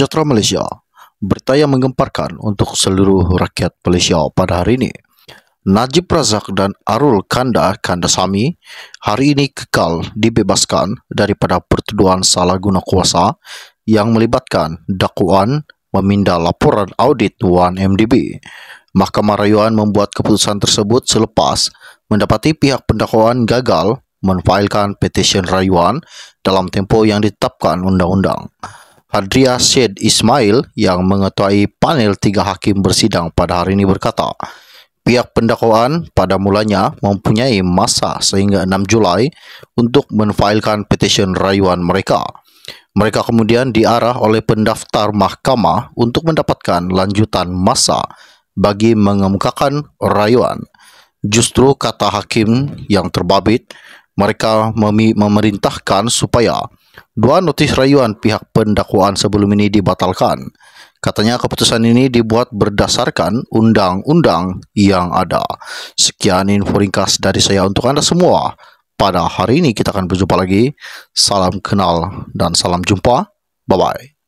Jatra Malaysia. Berita yang menggemparkan untuk seluruh rakyat Malaysia pada hari ini. Najib Razak dan Arul Kanda Kandasami hari ini kekal dibebaskan daripada pertuduhan salah guna kuasa yang melibatkan dakwaan meminda laporan audit 1MDB. Mahkamah Rayuan membuat keputusan tersebut selepas mendapati pihak pendakwaan gagal menfailkan petisyen rayuan dalam tempoh yang ditetapkan undang-undang. Hadria Syed Ismail yang mengetuai panel tiga hakim bersidang pada hari ini berkata, pihak pendakwaan pada mulanya mempunyai masa sehingga 6 Julai untuk menfailkan petisyen rayuan mereka. Mereka kemudian diarah oleh pendaftar mahkamah untuk mendapatkan lanjutan masa bagi mengemukakan rayuan. Justru kata hakim yang terbabit, mereka memerintahkan supaya Dua notis rayuan pihak pendakwaan sebelum ini dibatalkan. Katanya keputusan ini dibuat berdasarkan undang-undang yang ada. Sekian info ringkas dari saya untuk Anda semua. Pada hari ini kita akan berjumpa lagi. Salam kenal dan salam jumpa. Bye-bye.